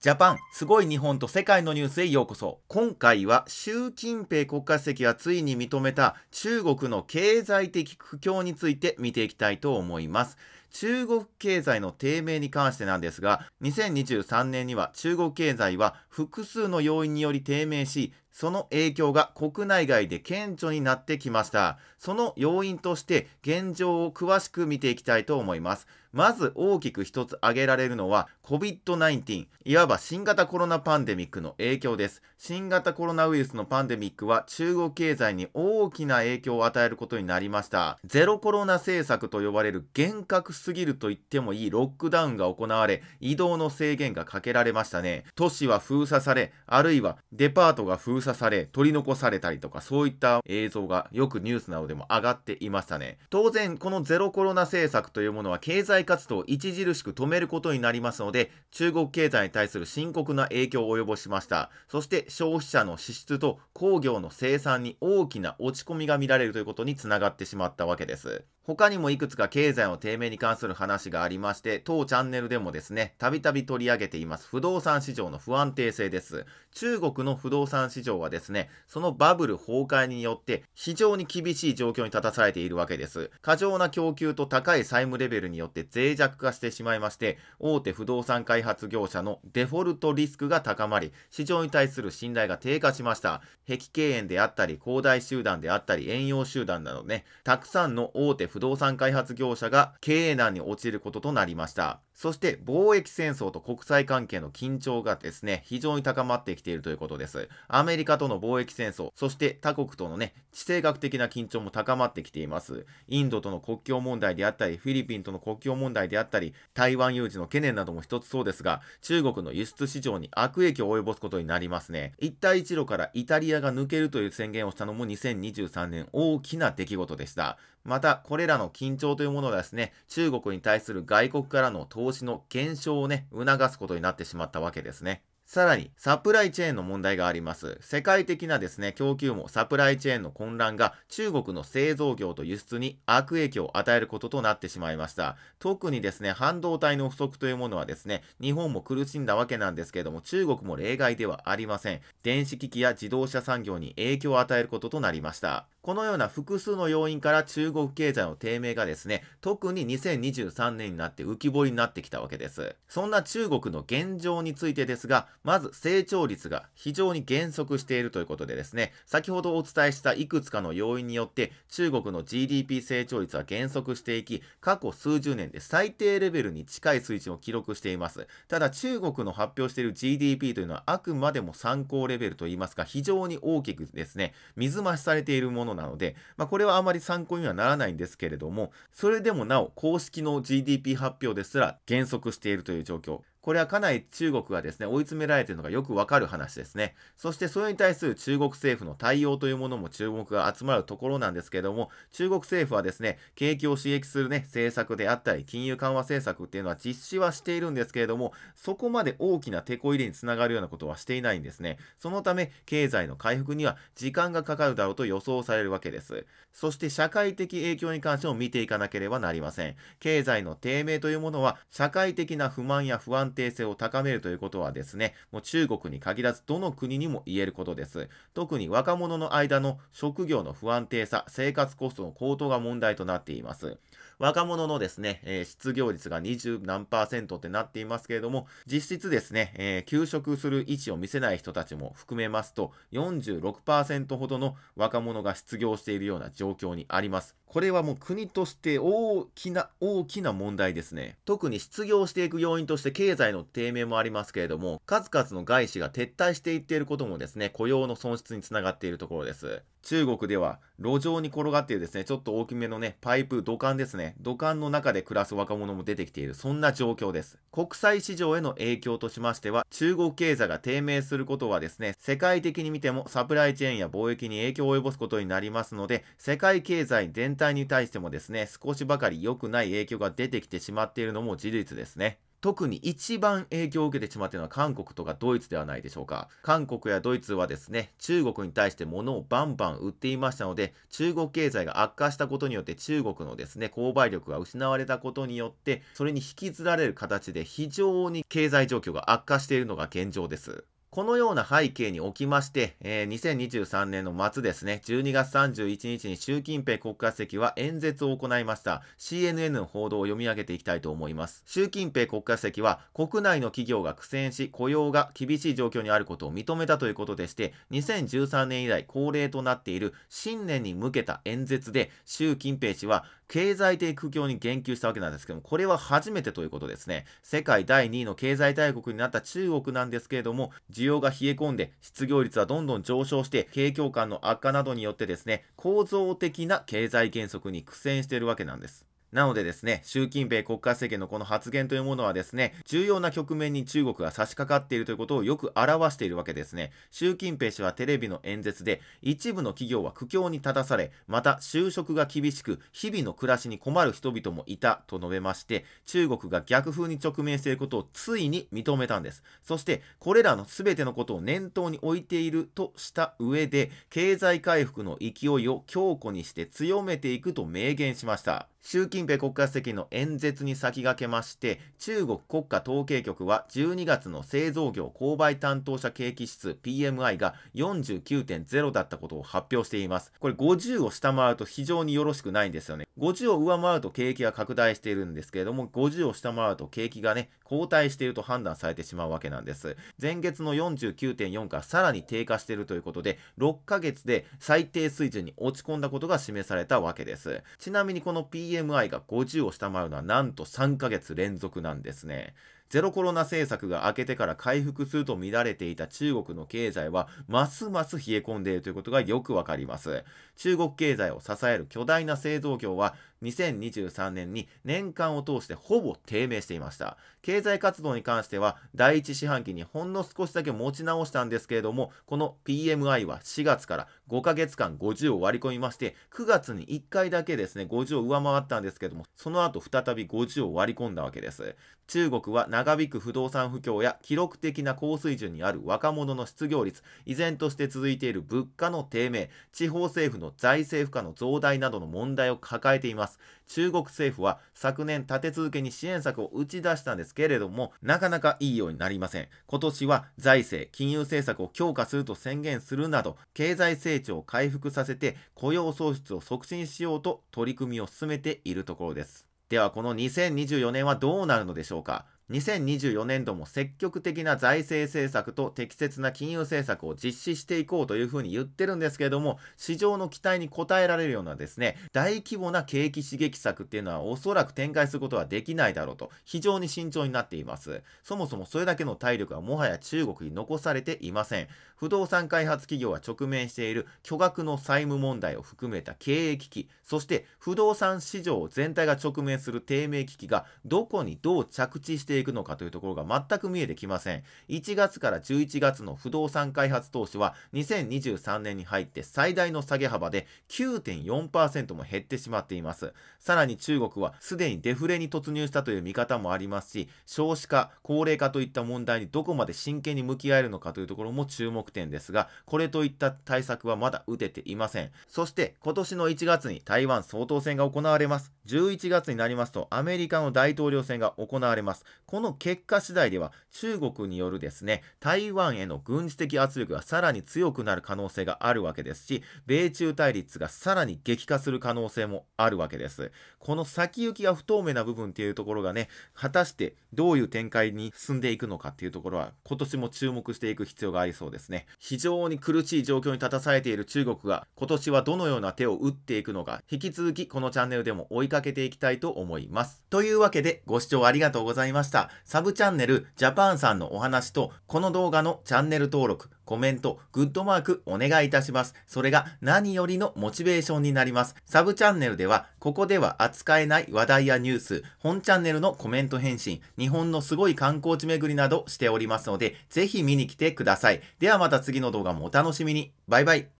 ジャパン、すごい日本と世界のニュースへようこそ。今回は習近平国家主席がついに認めた中国の経済的苦境について見ていきたいと思います。中国経済の低迷に関してなんですが、2023年には中国経済は複数の要因により低迷し、その影響が国内外で顕著になってきました。その要因として現状を詳しく見ていきたいと思います。まず大きく一つ挙げられるのは COVID-19、いわば新型コロナパンデミックの影響です。新型コロナウイルスのパンデミックは中国経済に大きな影響を与えることになりました。ゼロコロナ政策と呼ばれる厳格すぎると言ってもいいロックダウンが行われ、移動の制限がかけられましたね。都市は封鎖され、あるいはデパートが封鎖鎖され、取り残されたりとか、そういった映像がよくニュースなどでも上がっていましたね。当然、このゼロコロナ政策というものは経済活動を著しく止めることになりますので、中国経済に対する深刻な影響を及ぼしました。そして消費者の支出と工業の生産に大きな落ち込みが見られるということにつながってしまったわけです。他にもいくつか経済の低迷に関する話がありまして、当チャンネルでもですね、たびたび取り上げています、不動産市場の不安定性です。中国の不動産市場はですね、そのバブル崩壊によって非常に厳しい状況に立たされているわけです。過剰な供給と高い債務レベルによって脆弱化してしまいまして、大手不動産開発業者のデフォルトリスクが高まり、市場に対する信頼が低下しました。碧桂園であったり、恒大集団であったり、遠洋集団などね、たくさんの大手不不動産開発業者が経営難に陥ることとなりました。そして貿易戦争と国際関係の緊張がですね、非常に高まってきているということです。アメリカとの貿易戦争、そして他国とのね、地政学的な緊張も高まってきています。インドとの国境問題であったり、フィリピンとの国境問題であったり、台湾有事の懸念なども一つそうですが、中国の輸出市場に悪影響を及ぼすことになりますね。一帯一路からイタリアが抜けるという宣言をしたのも2023年大きな出来事でした。また、これらの緊張というものがですね、中国に対する外国からの投資の減少をね、促すことになってしまったわけですね。さらに、サプライチェーンの問題があります。世界的なですね、供給もサプライチェーンの混乱が中国の製造業と輸出に悪影響を与えることとなってしまいました。特にですね、半導体の不足というものはですね、日本も苦しんだわけなんですけれども、中国も例外ではありません。電子機器や自動車産業に影響を与えることとなりました。このような複数の要因から中国経済の低迷がですね、特に2023年になって浮き彫りになってきたわけです。そんな中国の現状についてですが、まず成長率が非常に減速しているということでですね、先ほどお伝えしたいくつかの要因によって中国の GDP 成長率は減速していき、過去数十年で最低レベルに近い水準を記録しています。ただ中国の発表している GDP というのはあくまでも参考レベルといいますか、非常に大きくですね、水増しされているもののなので、まあ、これはあまり参考にはならないんですけれども、それでもなお公式の GDP 発表ですら減速しているという状況。これはかなり中国がですね、追い詰められているのがよくわかる話ですね。そしてそれに対する中国政府の対応というものも注目が集まるところなんですけども、中国政府はですね、景気を刺激するね、政策であったり、金融緩和政策っていうのは実施はしているんですけれども、そこまで大きな手こ入れにつながるようなことはしていないんですね。そのため、経済の回復には時間がかかるだろうと予想されるわけです。そして社会的影響に関しても見ていかなければなりません。経済の低迷というものは、社会的な不満や不安安定性を高めるということはですね、もう中国に限らずどの国にも言えることです。特に若者の間の職業の不安定さ、生活コストの高騰が問題となっています。若者のですね、えー、失業率が20何パーセントってなっていますけれども、実質ですね、えー、休職する位置を見せない人たちも含めますと、46%ほどの若者が失業しているような状況にあります。これはもう国として大きな、大きな問題ですね。特に失業していく要因として経済の低迷もありますけれども、数々の外資が撤退していっていることもですね、雇用の損失につながっているところです。中国では路上に転がっているですね、ちょっと大きめのね、パイプ、土管ですね。土管の中で暮らす若者も出てきている。そんな状況です。国際市場への影響としましては、中国経済が低迷することはですね、世界的に見てもサプライチェーンや貿易に影響を及ぼすことになりますので、世界経済全体に対してもですね、少しばかり良くない影響が出てきてしまっているのも事実ですね。特に一番影響を受けてしまっているのは韓国とかドイツではないでしょうか。韓国やドイツはですね、中国に対して物をバンバン売っていましたので、中国経済が悪化したことによって中国のですね、購買力が失われたことによって、それに引きずられる形で非常に経済状況が悪化しているのが現状です。このような背景におきまして、えー、2023年の末ですね、12月31日に習近平国家主席は演説を行いました CNN の報道を読み上げていきたいと思います。習近平国家主席は国内の企業が苦戦し雇用が厳しい状況にあることを認めたということでして、2013年以来恒例となっている新年に向けた演説で習近平氏は経済的苦境に言及したわけなんですけども、これは初めてということですね。世界第2位の経済大国になった中国なんですけれども、需要が冷え込んで、失業率はどんどん上昇して、景況感の悪化などによってですね、構造的な経済減速に苦戦しているわけなんです。なのでですね、習近平国家政権のこの発言というものはですね、重要な局面に中国が差し掛かっているということをよく表しているわけですね。習近平氏はテレビの演説で、一部の企業は苦境に立たされ、また就職が厳しく、日々の暮らしに困る人々もいたと述べまして、中国が逆風に直面していることをついに認めたんです。そして、これらの全てのことを念頭に置いているとした上で、経済回復の勢いを強固にして強めていくと明言しました。習近平国家主席の演説に先駆けまして中国国家統計局は12月の製造業購買担当者景気指数 PMI が49.0だったことを発表していますこれ50を下回ると非常によろしくないんですよね50を上回ると景気が拡大しているんですけれども50を下回ると景気がね後退していると判断されてしまうわけなんです前月の49.4からさらに低下しているということで6ヶ月で最低水準に落ち込んだことが示されたわけですちなみにこの、P PMI が50を下回るのはなんと3ヶ月連続なんですね。ゼロコロナ政策が明けてから回復すると見られていた中国の経済は、ますます冷え込んでいるということがよくわかります。中国経済を支える巨大な製造業は、2023年に年間を通してほぼ低迷していました。経済活動に関しては、第一四半期にほんの少しだけ持ち直したんですけれども、この PMI は4月から5ヶ月間50を割り込みまして、9月に1回だけですね、50を上回ったんですけども、その後再び50を割り込んだわけです。中国は長引く不動産不況や記録的な高水準にある若者の失業率、依然として続いている物価の低迷、地方政府の財政負荷の増大などの問題を抱えています。中国政府は昨年立て続けに支援策を打ち出したんですけれども、なかなかいいようになりません。今年は財政、金融政策を強化すると宣言するなど、経済成長を回復させて雇用創出を促進しようと取り組みを進めているところです。ではこの2024年はどうなるのでしょうか2024年度も積極的な財政政策と適切な金融政策を実施していこうというふうに言ってるんですけれども、市場の期待に応えられるようなですね、大規模な景気刺激策っていうのはおそらく展開することはできないだろうと、非常に慎重になっています。そもそもそれだけの体力はもはや中国に残されていません。不動産開発企業が直面している巨額の債務問題を含めた経営危機、そして不動産市場全体が直面する低迷危機がどこにどう着地していしていくのかというところが全く見えてきません。1月から11月の不動産開発投資は2023年に入って最大の下げ幅で9.4%も減ってしまっています。さらに中国はすでにデフレに突入したという見方もありますし、少子化、高齢化といった問題にどこまで真剣に向き合えるのかというところも注目点ですが、これといった対策はまだ打てていません。そして今年の1月に台湾総統選が行われます。11月になりますとアメリカの大統領選が行われます。この結果次第では中国によるですね、台湾への軍事的圧力がさらに強くなる可能性があるわけですし、米中対立がさらに激化する可能性もあるわけです。この先行きが不透明な部分っていうところがね、果たしてどういう展開に進んでいくのかっていうところは、今年も注目していく必要がありそうですね。非常に苦しい状況に立たされている中国が、今年はどのような手を打っていくのか、引き続きこのチャンネルでも追いかけていきたいと思います。というわけで、ご視聴ありがとうございました。。サブチャンネルジャパンさんのお話と、この動画のチャンネル登録、コメント、グッドマークお願いいたします。それが何よりのモチベーションになります。サブチャンネルでは、ここでは扱えない話題やニュース、本チャンネルのコメント返信、日本のすごい観光地巡りなどしておりますので、ぜひ見に来てください。ではまた次の動画もお楽しみに。バイバイ。